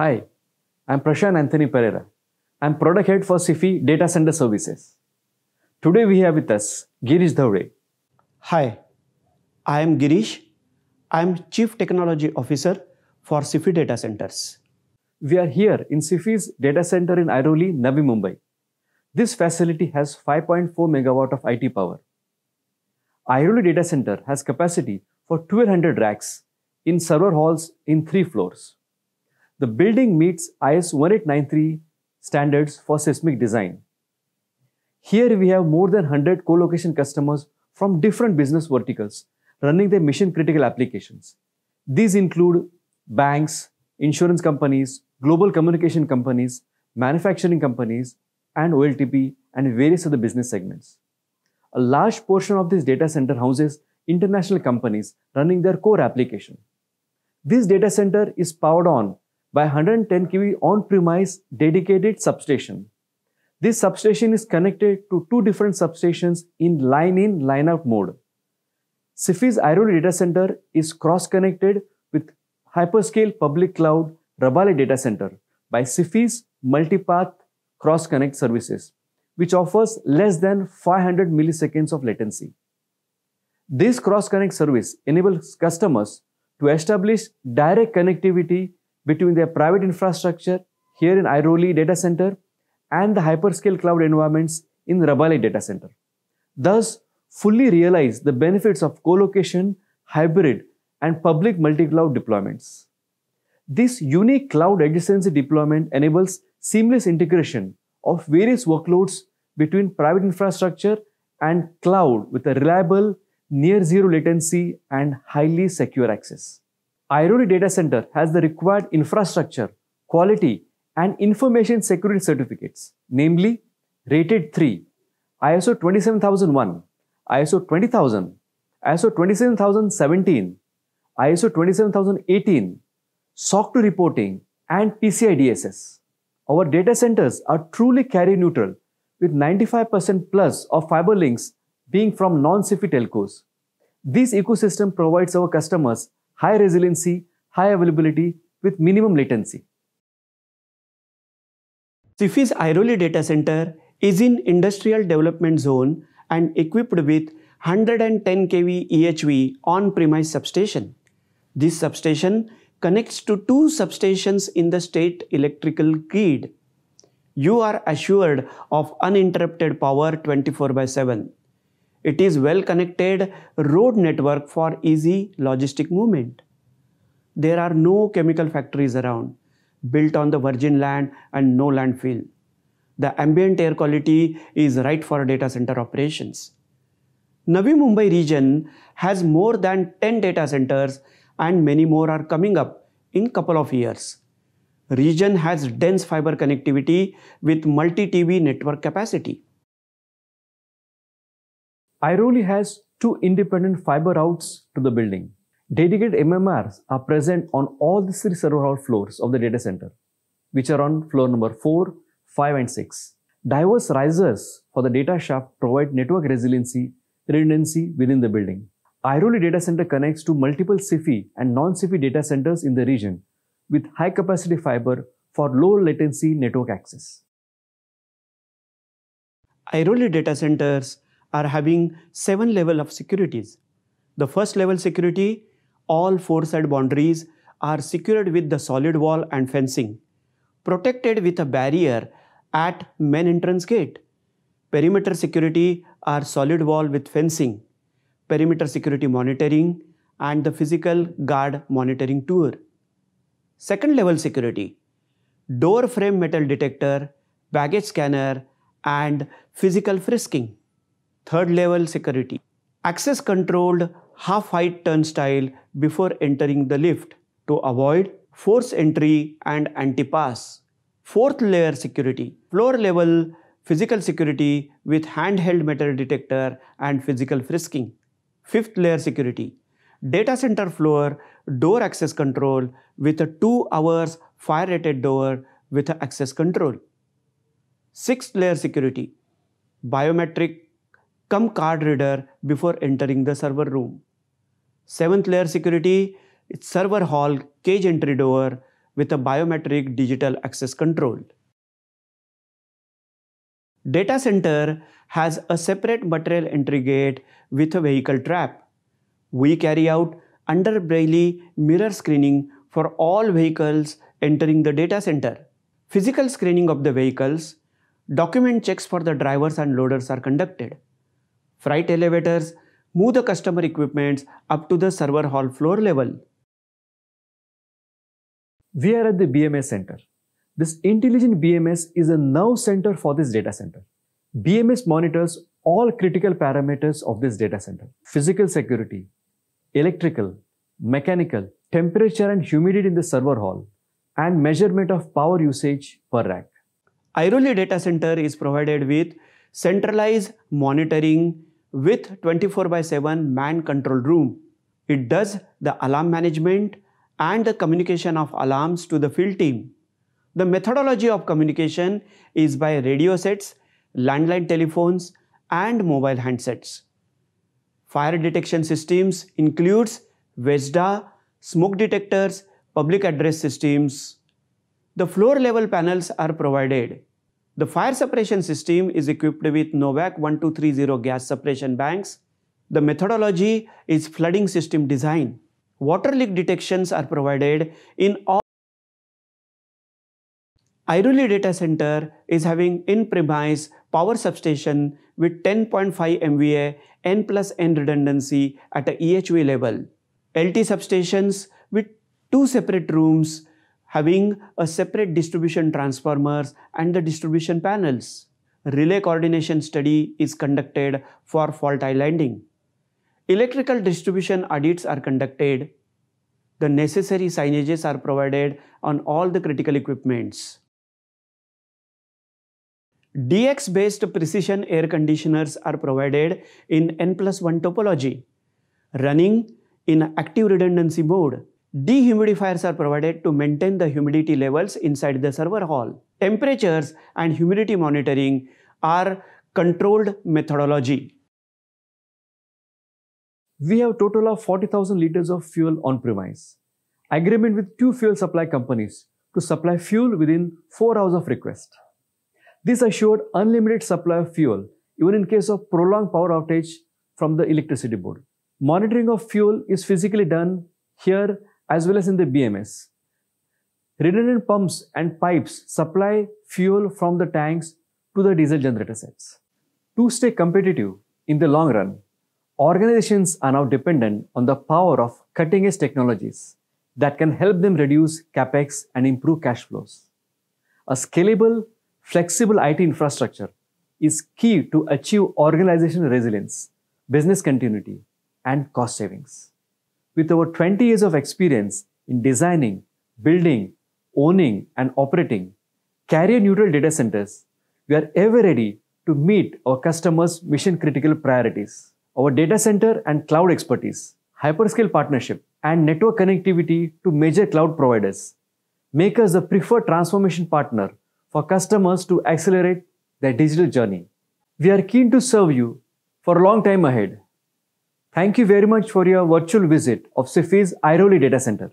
Hi, I'm Prashant Anthony Pereira. I'm product head for SIFI Data Center Services. Today we have with us Girish Dhavre. Hi, I am Girish. I'm Chief Technology Officer for SIFI Data Centers. We are here in SIFI's data center in Airoli, Navi Mumbai. This facility has 5.4 megawatt of IT power. Airoli data center has capacity for 1200 racks in server halls in three floors the building meets IS 1893 standards for seismic design. Here we have more than 100 co-location customers from different business verticals running their mission critical applications. These include banks, insurance companies, global communication companies, manufacturing companies, and OLTP and various other business segments. A large portion of this data center houses international companies running their core application. This data center is powered on by 110 kV on-premise dedicated substation. This substation is connected to two different substations in line-in, line-out mode. Cifi's Airoli data center is cross-connected with hyperscale public cloud Rabale data center by Cifi's multipath cross-connect services, which offers less than 500 milliseconds of latency. This cross-connect service enables customers to establish direct connectivity between their private infrastructure here in Airoli data center and the hyperscale cloud environments in Rabale data center. Thus, fully realize the benefits of co-location, hybrid, and public multi-cloud deployments. This unique cloud adjacency deployment enables seamless integration of various workloads between private infrastructure and cloud with a reliable, near zero latency and highly secure access. Irony Data Center has the required infrastructure, quality, and information security certificates, namely rated 3, ISO 27001, ISO 20000, ISO 27017, ISO 27018, SOC 2 reporting, and PCI DSS. Our data centers are truly carrier neutral with 95% plus of fiber links being from non-SIFI telcos. This ecosystem provides our customers high resiliency, high availability with minimum latency. SIFI's Airoli data center is in industrial development zone and equipped with 110 kV EHV on-premise substation. This substation connects to two substations in the state electrical grid. You are assured of uninterrupted power 24 by 7. It is well connected road network for easy logistic movement. There are no chemical factories around, built on the virgin land and no landfill. The ambient air quality is right for data center operations. Navi Mumbai region has more than 10 data centers and many more are coming up in couple of years. Region has dense fiber connectivity with multi-TV network capacity. Airoli has two independent fiber routes to the building. Dedicated MMRs are present on all the three server hall floors of the data center, which are on floor number 4, 5 and 6. Diverse risers for the data shaft provide network resiliency, redundancy within the building. Airoli data center connects to multiple CFI and non-CFI data centers in the region with high capacity fiber for low latency network access. Airoli data centers are having seven level of securities. The first level security, all four side boundaries are secured with the solid wall and fencing, protected with a barrier at main entrance gate. Perimeter security are solid wall with fencing, perimeter security monitoring and the physical guard monitoring tour. Second level security, door frame metal detector, baggage scanner and physical frisking third level security, access controlled half height turnstile before entering the lift to avoid force entry and anti-pass. Fourth layer security, floor level physical security with handheld metal detector and physical frisking. Fifth layer security, data center floor door access control with a 2 hours fire rated door with access control. Sixth layer security, biometric come card reader before entering the server room. Seventh layer security, it's server hall cage entry door with a biometric digital access control. Data center has a separate material entry gate with a vehicle trap. We carry out under Braille mirror screening for all vehicles entering the data center. Physical screening of the vehicles, document checks for the drivers and loaders are conducted freight elevators, move the customer equipments up to the server hall floor level. We are at the BMS center. This intelligent BMS is a nerve center for this data center. BMS monitors all critical parameters of this data center. Physical security, electrical, mechanical, temperature and humidity in the server hall, and measurement of power usage per rack. Airoli data center is provided with centralized monitoring, with 24 by 7 man control room. It does the alarm management and the communication of alarms to the field team. The methodology of communication is by radio sets, landline telephones, and mobile handsets. Fire detection systems includes VESDA, smoke detectors, public address systems. The floor level panels are provided. The fire suppression system is equipped with Novak 1230 gas suppression banks. The methodology is flooding system design. Water leak detections are provided in all. Airoli data center is having in-premise power substation with 10.5 MVA N plus N redundancy at a EHV level. LT substations with two separate rooms having a separate distribution transformers and the distribution panels. Relay coordination study is conducted for fault islanding. Electrical distribution audits are conducted. The necessary signages are provided on all the critical equipments. DX-based precision air conditioners are provided in N plus 1 topology, running in active redundancy mode Dehumidifiers are provided to maintain the humidity levels inside the server hall. Temperatures and humidity monitoring are controlled methodology. We have a total of 40,000 liters of fuel on premise. Agreement with two fuel supply companies to supply fuel within 4 hours of request. This assured unlimited supply of fuel even in case of prolonged power outage from the electricity board. Monitoring of fuel is physically done here as well as in the BMS. Redundant pumps and pipes supply fuel from the tanks to the diesel generator sets. To stay competitive in the long run, organizations are now dependent on the power of cutting edge technologies that can help them reduce capex and improve cash flows. A scalable, flexible IT infrastructure is key to achieve organizational resilience, business continuity, and cost savings with over 20 years of experience in designing, building, owning, and operating carrier neutral data centers, we are ever ready to meet our customers' mission critical priorities. Our data center and cloud expertise, hyperscale partnership, and network connectivity to major cloud providers make us the preferred transformation partner for customers to accelerate their digital journey. We are keen to serve you for a long time ahead. Thank you very much for your virtual visit of Cephe's Iroli data center.